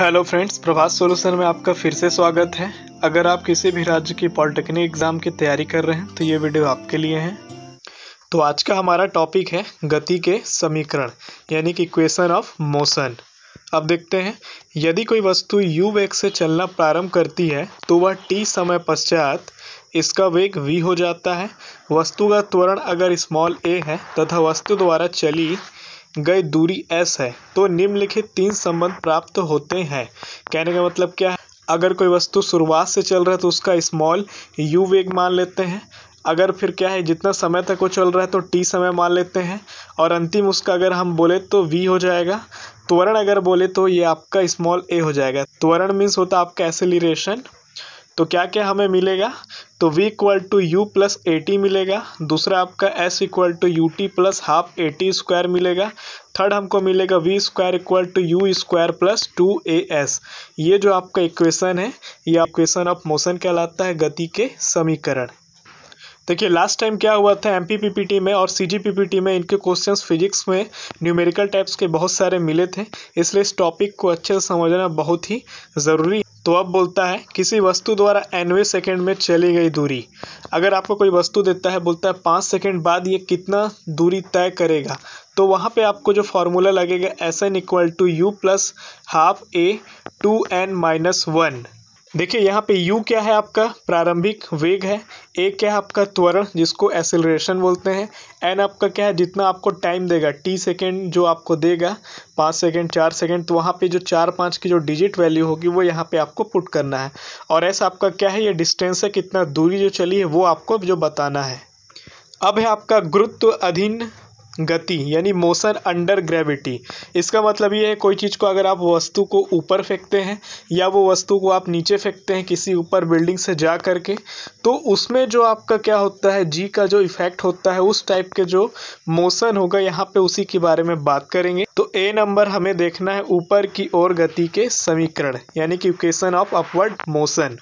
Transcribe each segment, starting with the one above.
hello friends प्रभात solution में आपका फिर से स्वागत है अगर आप किसी भी राज्य की पॉलिटेक्निक एग्ज़ाम की तैयारी कर रहे हैं तो ये वीडियो आपके लिए है तो आज का हमारा टॉपिक है गति के समीकरण यानी कि इक्वेशन ऑफ मोशन अब देखते हैं यदि कोई वस्तु यू वेग से चलना प्रारंभ करती है तो वह टी समय पश्चात इसका वेग वी हो जाता है वस्तु का त्वरण अगर स्मॉल ए है तथा वस्तु द्वारा चली गई दूरी एस है तो निम्नलिखित तीन संबंध प्राप्त होते हैं कहने का मतलब क्या है अगर कोई वस्तु शुरुआत से चल रहा है तो उसका स्मॉल यू वेग मान लेते हैं अगर फिर क्या है जितना समय तक वो चल रहा है तो टी समय मान लेते हैं और अंतिम उसका अगर हम बोले तो वी हो जाएगा त्वरण अगर बोले तो ये आपका स्मॉल ए हो जाएगा त्वरण मीन्स होता है आपका एसेलिरेशन तो क्या क्या हमें मिलेगा तो v equal to u plus a t मिलेगा दूसरा आपका s equal to u t plus half a t square मिलेगा थर्ड हमको मिलेगा v square equal to u square plus two a s ये जो आपका इक्वेशन है ये इक्वेशन ऑफ मोशन कहलाता है गति के समीकरण देखिए लास्ट टाइम क्या हुआ था एम पी में और सी जी में इनके क्वेश्चंस फिजिक्स में न्यूमेरिकल टाइप्स के बहुत सारे मिले थे इसलिए इस टॉपिक को अच्छे से समझना बहुत ही ज़रूरी तो अब बोलता है किसी वस्तु द्वारा एनवे सेकेंड में चली गई दूरी अगर आपको कोई वस्तु देता है बोलता है पाँच सेकेंड बाद ये कितना दूरी तय करेगा तो वहाँ पे आपको जो फॉर्मूला लगेगा s n equal to u plus half a two n minus one देखिए यहाँ पे u क्या है आपका प्रारंभिक वेग है a क्या है आपका त्वरण जिसको एसिलरेशन बोलते हैं n आपका क्या है जितना आपको टाइम देगा t सेकेंड जो आपको देगा पाँच सेकेंड चार सेकेंड तो वहाँ पे जो चार पाँच की जो डिजिट वैल्यू होगी वो यहाँ पे आपको पुट करना है और ऐसा आपका क्या है ये डिस्टेंस है कितना दूरी जो चली है वो आपको जो बताना है अब है आपका गुरुत्व अधीन गति यानी मोशन अंडर ग्रेविटी इसका मतलब ये है कोई चीज़ को अगर आप वस्तु को ऊपर फेंकते हैं या वो वस्तु को आप नीचे फेंकते हैं किसी ऊपर बिल्डिंग से जा करके तो उसमें जो आपका क्या होता है जी का जो इफेक्ट होता है उस टाइप के जो मोशन होगा यहाँ पे उसी के बारे में बात करेंगे तो ए नंबर हमें देखना है ऊपर की ओर गति के समीकरण यानी कि इक्वेशन ऑफ अपवर्ड मोशन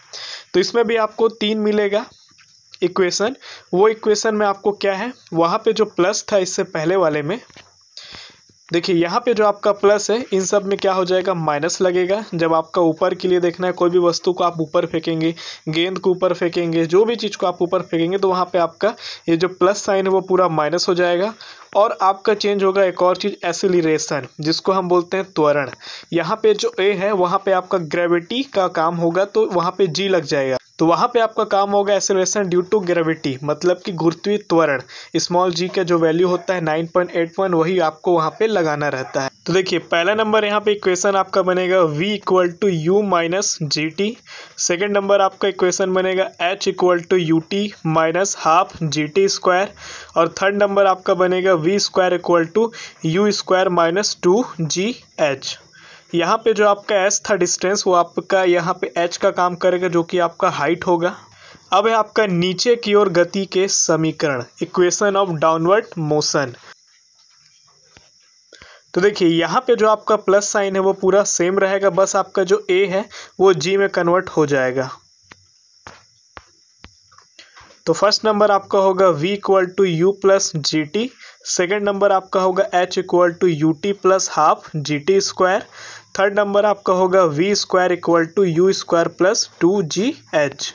तो इसमें भी आपको तीन मिलेगा इक्वेशन वो इक्वेशन में आपको क्या है वहाँ पे जो प्लस था इससे पहले वाले में देखिए यहाँ पे जो आपका प्लस है इन सब में क्या हो जाएगा माइनस लगेगा जब आपका ऊपर के लिए देखना है कोई भी वस्तु को आप ऊपर फेंकेंगे गेंद को ऊपर फेंकेंगे जो भी चीज़ को आप ऊपर फेंकेंगे तो वहाँ पे आपका ये जो प्लस साइन है वो पूरा माइनस हो जाएगा और आपका चेंज होगा एक और चीज़ एसिलेशन जिसको हम बोलते हैं त्वरण यहाँ पे जो ए है वहाँ पे आपका ग्रेविटी का काम होगा तो वहाँ पे जी लग जाएगा तो वहाँ पे आपका काम होगा एसेलेशन ड्यू टू ग्रेविटी मतलब कि गुरुत्वीय त्वरण स्मॉल जी का जो वैल्यू होता है 9.81 वही आपको वहाँ पे लगाना रहता है तो देखिए पहला नंबर यहाँ पे इक्वेशन आपका बनेगा v equal to u minus g t second number आपका इक्वेशन बनेगा h equal to u t minus half g t square और थर्ड नंबर आपका बनेगा v square equal to u square minus two g h यहाँ पे जो आपका S था डिस्टेंस वो आपका यहाँ पे एच का काम करेगा जो कि आपका हाइट होगा अब है आपका नीचे की ओर गति के समीकरण इक्वेशन ऑफ डाउनवर्ड मोशन तो देखिए यहाँ पे जो आपका प्लस साइन है वो पूरा सेम रहेगा बस आपका जो ए है वो जी में कन्वर्ट हो जाएगा तो फर्स्ट नंबर आपका होगा v equal to u plus g t second number आपका होगा h equal to u t plus half g t square third number आपका होगा v square equal to u square plus two g h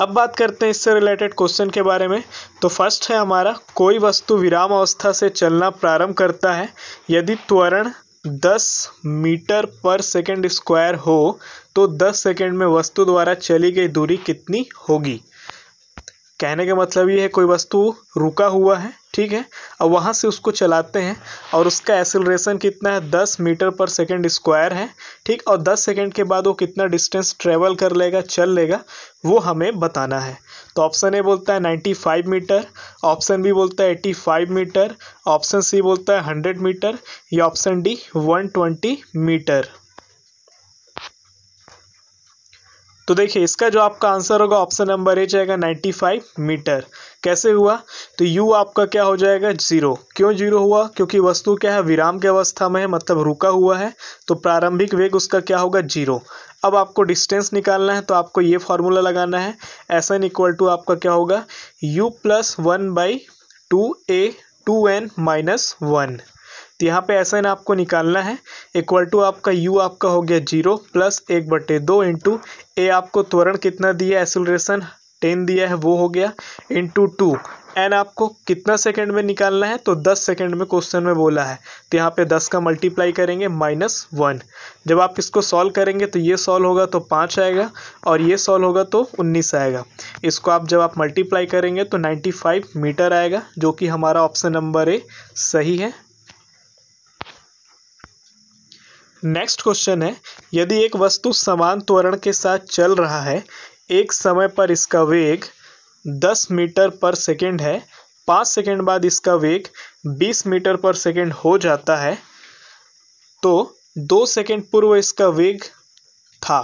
अब बात करते हैं इससे related question के बारे में तो फर्स्ट है हमारा कोई वस्तु विराम अवस्था से चलना प्रारंभ करता है यदि त्वरण 10 मीटर पर सेकंड स्क्वायर हो तो 10 सेकंड में वस्तु द्वारा चली गई दूरी कितनी होगी कहने का मतलब ये है कोई वस्तु रुका हुआ है ठीक है अब वहाँ से उसको चलाते हैं और उसका एसिलरेशन कितना है दस मीटर पर सेकेंड स्क्वायर है ठीक और दस सेकेंड के बाद वो कितना डिस्टेंस ट्रेवल कर लेगा चल लेगा वो हमें बताना है तो ऑप्शन ए बोलता है ninety five metre option B बोलता है eighty five metre option C बोलता है हंड्रेड मीटर या option D one twenty metre तो देखिए इसका जो आपका आंसर होगा ऑप्शन नंबर ए जाएगा 95 मीटर कैसे हुआ तो यू आपका क्या हो जाएगा जीरो क्यों जीरो हुआ क्योंकि वस्तु क्या है विराम की अवस्था में है मतलब रुका हुआ है तो प्रारंभिक वेग उसका क्या होगा जीरो अब आपको डिस्टेंस निकालना है तो आपको ये फॉर्मूला लगाना है एस एन इक्वल टू आपका क्या होगा u plus one by two a two n minus one तो यहाँ पे एस ना आपको निकालना है इक्वल टू आपका यू आपका हो गया जीरो प्लस एक बटे दो इंटू ए आपको त्वरण कितना दिया एसोलेशन टेन दिया है वो हो गया इंटू टू एन आपको कितना सेकंड में निकालना है तो दस सेकंड में क्वेश्चन में बोला है तो यहाँ पे दस का मल्टीप्लाई करेंगे माइनस वन जब आप इसको सॉल्व करेंगे तो ये सॉल्व होगा तो पाँच आएगा और ये सॉल्व होगा तो उन्नीस आएगा इसको आप जब आप मल्टीप्लाई करेंगे तो नाइन्टी फाइव मीटर आएगा जो कि हमारा ऑप्शन नंबर ए सही है नेक्स्ट क्वेश्चन है यदि एक वस्तु समान त्वरण के साथ चल रहा है एक समय पर इसका वेग दस मीटर पर सेकेंड है पाँच सेकेंड बाद इसका वेग बीस मीटर पर सेकेंड हो जाता है तो दो सेकेंड पूर्व इसका वेग था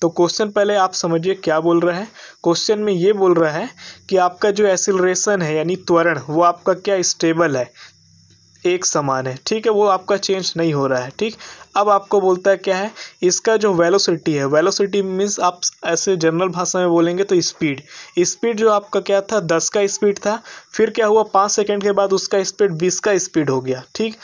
तो क्वेश्चन पहले आप समझिए क्या बोल रहा है क्वेश्चन में ये बोल रहा है कि आपका जो एसिलेशन है यानी त्वरण वो आपका क्या स्टेबल है एक समान है ठीक है वो आपका चेंज नहीं हो रहा है ठीक अब आपको बोलता है क्या है इसका जो वेलोसिटी है वेलोसिटी मीन्स आप ऐसे जनरल भाषा में बोलेंगे तो स्पीड स्पीड जो आपका क्या था दस का स्पीड था फिर क्या हुआ पाँच सेकेंड के बाद उसका स्पीड बीस का स्पीड हो गया ठीक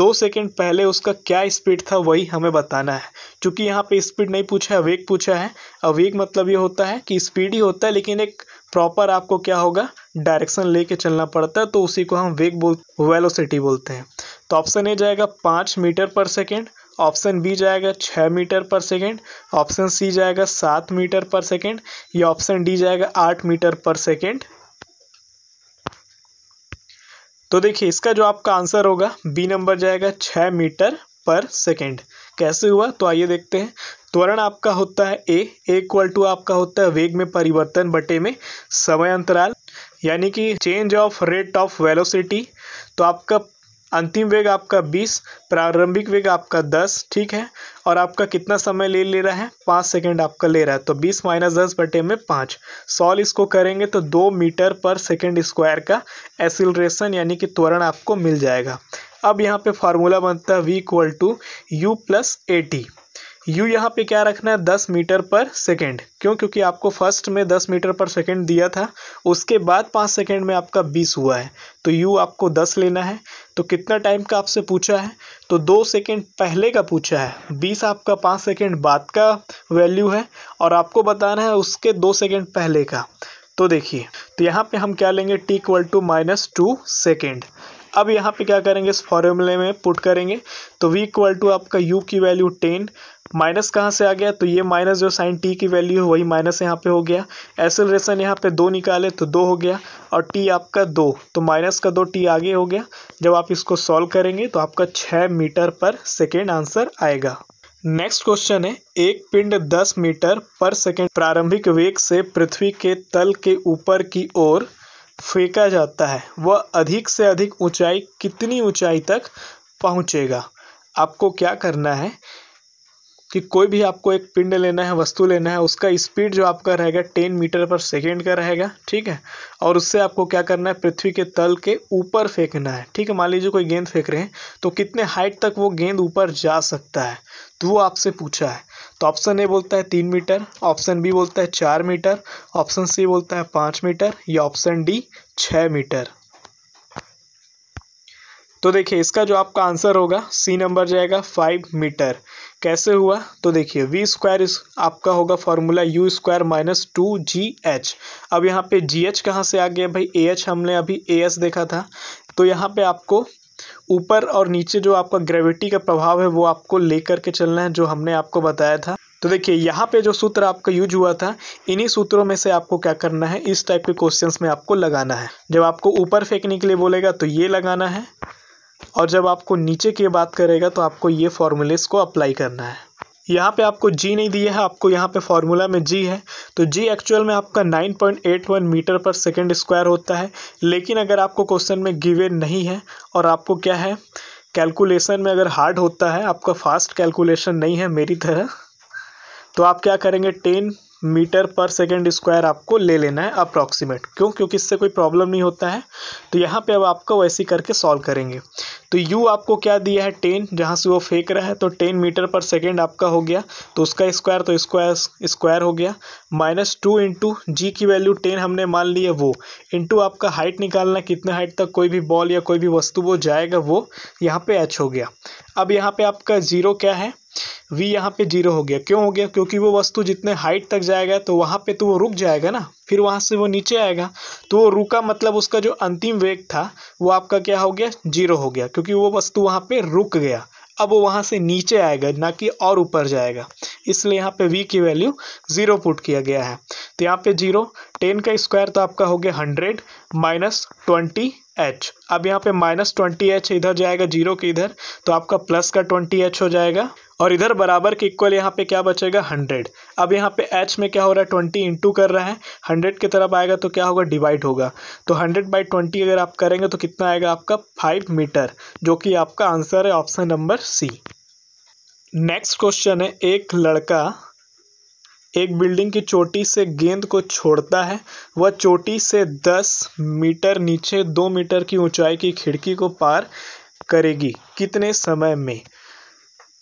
दो सेकेंड पहले उसका क्या स्पीड था वही हमें बताना है क्योंकि यहाँ पे स्पीड नहीं पूछा है वेग पूछा है अवेग मतलब ये होता है कि स्पीड ही होता है लेकिन एक प्रॉपर आपको क्या होगा डायरेक्शन लेके चलना पड़ता है तो उसी को हम वेग बोल वेलोसिटी बोलते हैं तो ऑप्शन ए जाएगा पाँच metre per second option B जाएगा छः मीटर पर सेकेंड ऑप्शन सी जाएगा सात मीटर पर सेकेंड या ऑप्शन डी जाएगा आठ मीटर पर सेकेंड तो देखिए इसका जो आपका आंसर होगा बी नंबर जाएगा छः मीटर पर सेकेंड कैसे हुआ तो आइए देखते हैं त्वरण आपका होता है ए इक्वल टू आपका होता है वेग में परिवर्तन बटे में समय अंतराल यानी कि change of rate of velocity तो आपका अंतिम वेग आपका 20 प्रारंभिक वेग आपका 10 ठीक है और आपका कितना समय ले ले रहा है पाँच सेकेंड आपका ले रहा है तो 20 माइनस दस बटे में पाँच सॉल्व इसको करेंगे तो दो मीटर पर सेकेंड स्क्वायर का एसिलेशन यानी कि त्वरण आपको मिल जाएगा अब यहाँ पे फार्मूला बनता है v equal to u plus a t u यहाँ पे क्या रखना है दस मीटर पर सेकेंड क्यों क्योंकि आपको फर्स्ट में दस मीटर पर सेकेंड दिया था उसके बाद पाँच सेकेंड में आपका बीस हुआ है तो यू आपको दस लेना है तो कितना टाइम का आपसे पूछा है तो दो सेकेंड पहले का पूछा है बीस आपका पाँच सेकेंड बाद का वैल्यू है और आपको बताना है उसके दो सेकेंड पहले का तो देखिए तो यहाँ पे हम क्या लेंगे t equal to minus two second अब यहाँ पे क्या करेंगे इस फॉर्मूले में पुट करेंगे तो v इक्वल टू आपका u की वैल्यू 10 माइनस कहाँ से आ गया तो ये माइनस जो साइन t की वैल्यू है वही माइनस यहाँ पे हो गया एसलरेशन यहाँ पे दो निकाले तो दो हो गया और t आपका दो तो माइनस का दो t आगे हो गया जब आप इसको सॉल्व करेंगे तो आपका छः मीटर पर सेकेंड आंसर आएगा नेक्स्ट क्वेश्चन है एक पिंड 10 मीटर पर सेकेंड प्रारंभिक वेग से पृथ्वी के तल के ऊपर की ओर फेंका जाता है वह अधिक से अधिक ऊँचाई कितनी ऊँचाई तक पहुँचेगा आपको क्या करना है कि कोई भी आपको एक पिंड लेना है वस्तु लेना है उसका स्पीड जो आपका रहेगा टेन मीटर पर सेकेंड का रहेगा ठीक है और उससे आपको क्या करना है पृथ्वी के तल के ऊपर फेंकना है ठीक है मान लीजिए कोई गेंद फेंक रहे हैं तो कितने हाइट तक वो गेंद ऊपर जा सकता है तो वो आपसे पूछा है तो ऑप्शन ए बोलता है तीन मीटर ऑप्शन बी बोलता है चार मीटर ऑप्शन सी बोलता है पाँच मीटर या ऑप्शन डी छः मीटर तो देखिए इसका जो आपका आंसर होगा सी नंबर जाएगा फाइव मीटर कैसे हुआ तो देखिए वी स्क्वायर आपका होगा formula u square minus two g h अब यहाँ पे जी एच कहाँ से आ गया भाई ए एच हमने अभी ए एस देखा था तो यहाँ पे आपको ऊपर और नीचे जो आपका ग्रेविटी का प्रभाव है वो आपको लेकर के चलना है जो हमने आपको बताया था तो देखिए यहाँ पे जो सूत्र आपका यूज हुआ था इन्हीं सूत्रों में से आपको क्या करना है इस टाइप के क्वेश्चंस में आपको लगाना है जब आपको ऊपर फेंकने के लिए बोलेगा तो ये लगाना है और जब आपको नीचे की बात करेगा तो आपको ये फॉर्मूलेस को अप्लाई करना है यहाँ पे आपको जी नहीं दिया है आपको यहाँ पे फार्मूला में जी है तो जी एक्चुअल में आपका 9.81 मीटर पर सेकेंड स्क्वायर होता है लेकिन अगर आपको क्वेश्चन में गिवे नहीं है और आपको क्या है कैलकुलेशन में अगर हार्ड होता है आपका फास्ट कैलकुलेशन नहीं है मेरी तरह तो आप क्या करेंगे ten metre per second square आपको ले लेना है अप्रॉक्सीमेट क्यों क्योंकि इससे कोई प्रॉब्लम नहीं होता है तो यहाँ पे अब आपको वैसे करके सॉल्व करेंगे तो यू आपको क्या दिया है टेन जहाँ से वो फेंक रहा है तो टेन मीटर पर सेकेंड आपका हो गया तो उसका स्क्वायर तो स्क्वायर स्क्वायर हो गया माइनस टू इंटू जी की वैल्यू टेन हमने मान ली है वो इंटू आपका हाइट निकालना कितने हाइट तक कोई भी बॉल या कोई भी वस्तु वो जाएगा वो यहाँ पर एच हो गया अब यहाँ पर आपका ज़ीरो क्या है v यहाँ पे जीरो हो गया क्यों हो गया क्योंकि वो वस्तु जितने हाइट तक जाएगा तो वहाँ पे तो वो रुक जाएगा ना फिर वहाँ से वो नीचे आएगा तो वो रुका मतलब उसका जो अंतिम वेग था वो आपका क्या हो गया जीरो हो गया क्योंकि वो वस्तु वहाँ पे रुक गया अब वो वहाँ से नीचे आएगा ना कि और ऊपर जाएगा इसलिए यहाँ पे v की वैल्यू ज़ीरो पुट किया गया है तो यहाँ पे जीरो टेन का स्क्वायर तो आपका हो गया हंड्रेड माइनस ट्वेंटी एच अब यहाँ पे माइनस ट्वेंटी एच इधर जाएगा जीरो के इधर तो आपका प्लस का ट्वेंटी एच हो जाएगा और इधर बराबर के इक्वल यहाँ पे क्या बचेगा हंड्रेड अब यहाँ पे एच में क्या हो रहा है ट्वेंटी इंटू कर रहा है हंड्रेड की तरफ आएगा तो क्या होगा डिवाइड होगा तो हंड्रेड बाई ट्वेंटी अगर आप करेंगे तो कितना आएगा आपका फाइव मीटर जो कि आपका आंसर है option number C next question है एक लड़का एक बिल्डिंग की चोटी से गेंद को छोड़ता है वह चोटी से दस मीटर नीचे दो मीटर की ऊंचाई की खिड़की को पार करेगी कितने समय में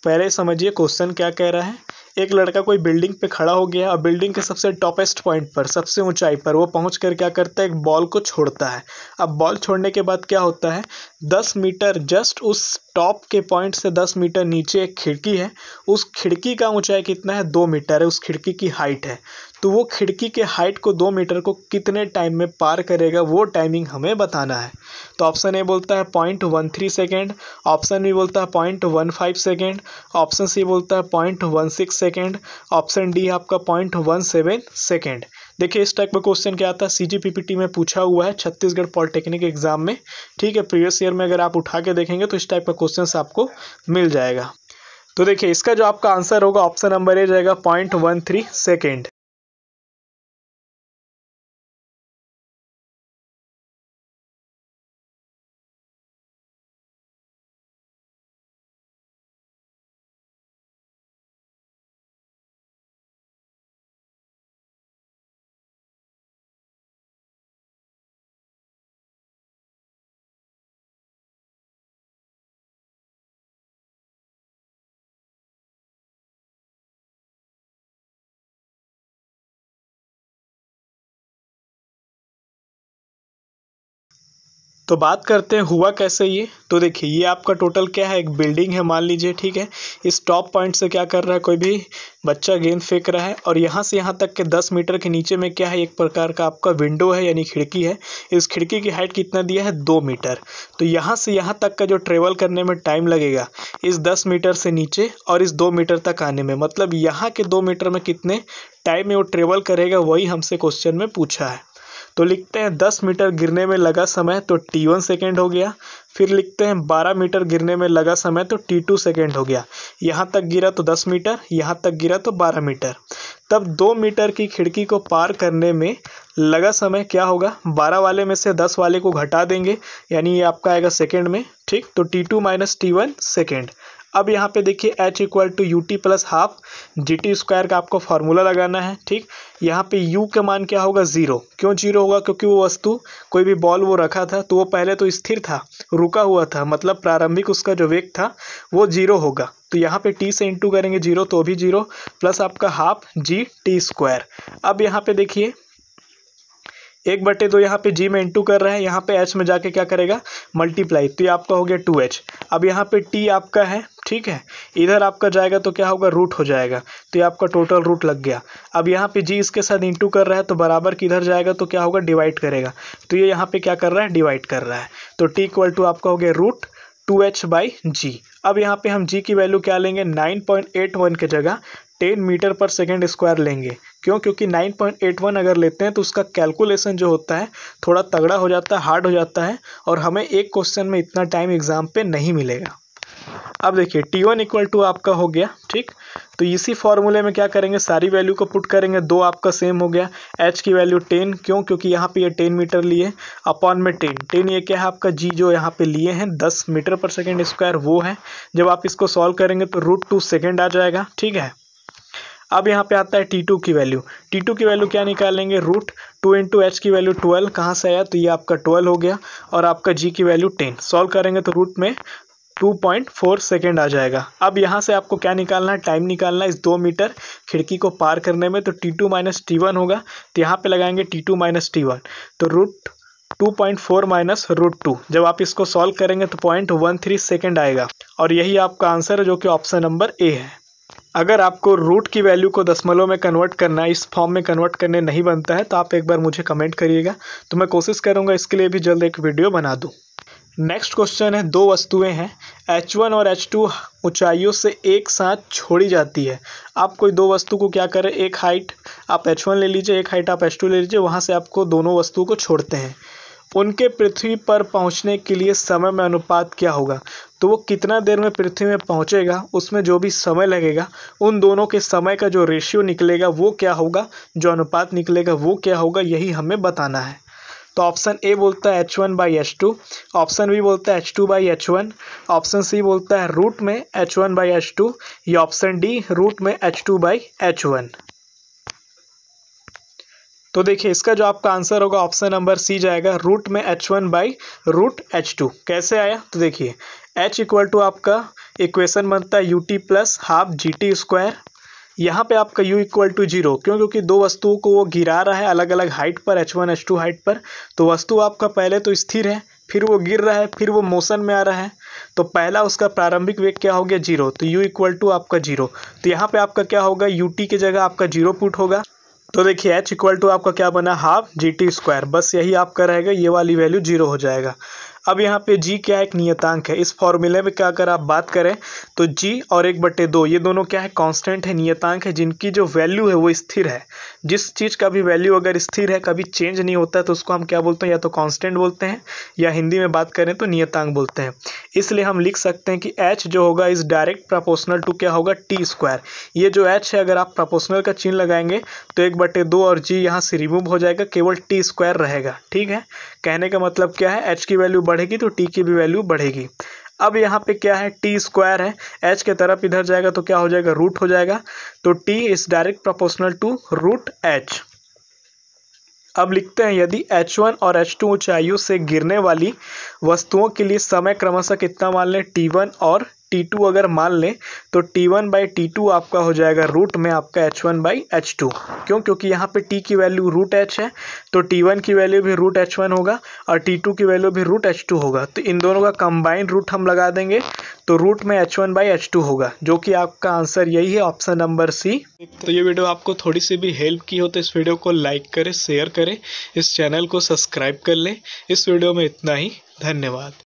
पहले समझिए क्वेश्चन क्या कह रहा है एक लड़का कोई बिल्डिंग पे खड़ा हो गया और बिल्डिंग के सबसे टॉपेस्ट पॉइंट पर सबसे ऊंचाई पर वो पहुंच कर क्या करता है एक बॉल को छोड़ता है अब बॉल छोड़ने के बाद क्या होता है दस मीटर जस्ट उस टॉप के पॉइंट से दस मीटर नीचे एक खिड़की है उस खिड़की का ऊंचाई कितना है दो मीटर है उस खिड़की की हाइट है तो वो खिड़की के हाइट को दो मीटर को कितने टाइम में पार करेगा वो टाइमिंग हमें बताना है तो ऑप्शन ए बोलता है point one three second option B बोलता है point one five second option C बोलता है point one six second option D आपका पॉइंट वन सेवन सेकेंड देखिए इस टाइप का क्वेश्चन क्या आता है सी में पूछा हुआ है छत्तीसगढ़ पॉलिटेक्निक एग्जाम में ठीक है प्रीवियस ईयर में अगर आप उठा के देखेंगे तो इस टाइप का क्वेश्चन आपको मिल जाएगा तो देखिए इसका जो आपका आंसर होगा ऑप्शन नंबर ए जाएगा पॉइंट वन थ्री सेकेंड तो बात करते हैं हुआ कैसे ये तो देखिए ये आपका टोटल क्या है एक बिल्डिंग है मान लीजिए ठीक है इस टॉप पॉइंट से क्या कर रहा है कोई भी बच्चा गेंद फेंक रहा है और यहाँ से यहाँ तक के दस मीटर के नीचे में क्या है एक प्रकार का आपका विंडो है यानी खिड़की है इस खिड़की की हाइट कितना दिया है दो मीटर तो यहाँ से यहाँ तक का जो ट्रेवल करने में टाइम लगेगा इस दस मीटर से नीचे और इस दो मीटर तक आने में मतलब यहाँ के दो मीटर में कितने टाइम में वो ट्रेवल करेगा वही हमसे क्वेश्चन में पूछा है तो लिखते हैं दस मीटर गिरने में लगा समय तो टी वन सेकेंड हो गया फिर लिखते हैं बारह मीटर गिरने में लगा समय तो टी टू सेकेंड हो गया यहाँ तक गिरा तो दस मीटर यहाँ तक गिरा तो बारह मीटर तब दो मीटर की खिड़की को पार करने में लगा समय क्या होगा बारह वाले में से दस वाले को घटा देंगे यानी ये आपका आएगा सेकेंड में ठीक तो t two minus t one second अब यहाँ पे देखिए h equal to u t plus half g t square का आपको फार्मूला लगाना है ठीक यहाँ पे u का मान क्या होगा ज़ीरो क्यों जीरो होगा क्योंकि वो वस्तु कोई भी बॉल वो रखा था तो वो पहले तो स्थिर था रुका हुआ था मतलब प्रारंभिक उसका जो वेग था वो जीरो होगा तो यहाँ पे t से इंटू करेंगे जीरो तो भी जीरो प्लस आपका हाफ जी टी स्क्वायर अब यहाँ पे देखिए एक बटे दो यहाँ पे जी में इंटू कर रहा है यहाँ पे एच में जाके क्या करेगा मल्टीप्लाई तो ये आपका हो गया टू एच अब यहाँ पे टी आपका है ठीक है इधर आपका जाएगा तो क्या होगा रूट हो जाएगा तो ये आपका टोटल रूट लग गया अब यहाँ पे जी इसके साथ इंटू कर रहा है तो बराबर किधर जाएगा तो क्या होगा डिवाइड करेगा तो ये यहाँ पे क्या कर रहा है डिवाइड कर रहा है तो टी इक्वल टू आपका हो गया root two h by g अब यहाँ पे हम जी की वैल्यू क्या लेंगे नाइन पॉइंट एट वन के जगह ten metre per second square लेंगे क्यों क्योंकि 9.81 अगर लेते हैं तो उसका कैलकुलेशन जो होता है थोड़ा तगड़ा हो जाता है हार्ड हो जाता है और हमें एक क्वेश्चन में इतना टाइम एग्ज़ाम पे नहीं मिलेगा अब देखिए टी वन इक्वल टू आपका हो गया ठीक तो इसी फॉर्मूले में क्या करेंगे सारी वैल्यू को पुट करेंगे दो आपका सेम हो गया एच की वैल्यू टेन क्यों क्योंकि यहाँ पे ये टेन मीटर लिए अपॉन में टेन टेन ये क्या है आपका जी जो यहाँ पे लिए हैं दस मीटर पर सेकेंड स्क्वायर वो है जब आप इसको सॉल्व करेंगे तो रूट टू सेकेंड आ जाएगा ठीक है अब यहाँ पे आता है टी टू की वैल्यू टी टू की वैल्यू क्या निकालेंगे रूट टू इंटू एच की वैल्यू ट्वेल्व कहाँ से आया तो ये आपका ट्वेल्व हो गया और आपका जी की वैल्यू टेन सॉल्व करेंगे तो रूट में टू पॉइंट फोर सेकेंड आ जाएगा अब यहाँ से आपको क्या निकालना है टाइम निकालना है इस दो मीटर खिड़की को पार करने में तो t two minus t one होगा तो यहाँ पे लगाएंगे t two minus t one तो root two point four minus root two जब आप इसको सॉल्व करेंगे तो पॉइंट वन थ्री सेकेंड आएगा और यही आपका आंसर है जो कि ऑप्शन नंबर ए है अगर आपको रूट की वैल्यू को दसमलव में कन्वर्ट करना इस फॉर्म में कन्वर्ट करने नहीं बनता है तो आप एक बार मुझे कमेंट करिएगा तो मैं कोशिश करूँगा इसके लिए भी जल्द एक वीडियो बना दूँ नेक्स्ट क्वेश्चन है दो वस्तुएं हैं H1 और H2 ऊंचाइयों से एक साथ छोड़ी जाती है आप कोई दो वस्तु को क्या करें एक हाइट आप H1 ले लीजिए एक हाइट आप H2 ले लीजिए वहाँ से आपको दोनों वस्तु को छोड़ते हैं उनके पृथ्वी पर पहुँचने के लिए समय में अनुपात क्या होगा तो वो कितना देर में पृथ्वी में पहुँचेगा उसमें जो भी समय लगेगा उन दोनों के समय का जो रेशियो निकलेगा वो क्या होगा जो अनुपात निकलेगा वो क्या होगा यही हमें बताना है तो ऑप्शन ए बोलता है h one by h two option B बोलता है h two by h one option C बोलता है रूट में h one by h two या ऑप्शन डी रूट में h two by h one तो देखिए इसका जो आपका आंसर होगा ऑप्शन नंबर सी जाएगा रूट में h one by root h two कैसे आया तो देखिए एच इक्वल टू आपका इक्वेशन बनता है u t plus half g t square यहाँ पे आपका u इक्वल टू जीरो क्यों क्योंकि दो वस्तुओं को वो गिरा रहा है अलग अलग हाइट पर h1 h2 हाइट पर तो वस्तु आपका पहले तो स्थिर है फिर वो गिर रहा है फिर वो मोशन में आ रहा है तो पहला उसका प्रारंभिक वेग क्या हो गया जीरो तो u इक्वल टू आपका जीरो तो यहाँ पे आपका क्या होगा ut की जगह आपका जीरो पुट होगा तो देखिए एच इक्वल टू आपका क्या बना हाफ जी टी स्क्वायर बस यही आपका रहेगा ये वाली वैल्यू जीरो हो जाएगा अब यहाँ पे जी क्या है एक नियतांक है इस फॉर्मूले में क्या अगर आप बात करें तो जी और एक बटे दो ये दोनों क्या है कांस्टेंट है नियतांक है जिनकी जो वैल्यू है वो स्थिर है जिस चीज़ का भी वैल्यू अगर स्थिर है कभी चेंज नहीं होता है तो उसको हम क्या बोलते हैं या तो कॉन्स्टेंट बोलते हैं या हिंदी में बात करें तो नियतांक बोलते हैं इसलिए हम लिख सकते हैं कि एच जो होगा इस डायरेक्ट प्रपोर्शनल टू क्या होगा टी स्क्वायर ये जो एच है अगर आप प्रपोशनल का चिन्ह लगाएंगे तो एक बटे दो और जी यहाँ से रिमूव हो जाएगा केवल टी स्क्वायर रहेगा ठीक है कहने का मतलब क्या है एच की वैल्यू बढ़ बढ़ेगी तो टी की भी वैल्यू बढ़ेगी अब यहाँ पे क्या है टी स्क्वायर है एच के तरफ इधर जाएगा तो क्या हो जाएगा रूट हो जाएगा तो t is direct proportional to root h अब लिखते हैं यदि h1 और h2 ऊंचाइयों से गिरने वाली वस्तुओं के लिए समय क्रमशः कितना मान लें t1 और टी टू अगर मान लें तो t one by t two आपका हो जाएगा रूट में आपका h one by h two क्यों क्योंकि यहाँ पे टी की वैल्यू रूट एच है तो टी वन की वैल्यू भी रूट एच वन होगा और टी टू की वैल्यू भी रूट एच टू होगा तो इन दोनों का कंबाइंड रूट हम लगा देंगे तो रूट में h one by h two होगा जो कि आपका आंसर यही है ऑप्शन नंबर सी तो ये वीडियो आपको थोड़ी सी भी हेल्प की हो तो इस वीडियो को लाइक करें शेयर करें इस चैनल को सब्सक्राइब कर लें इस वीडियो में इतना ही धन्यवाद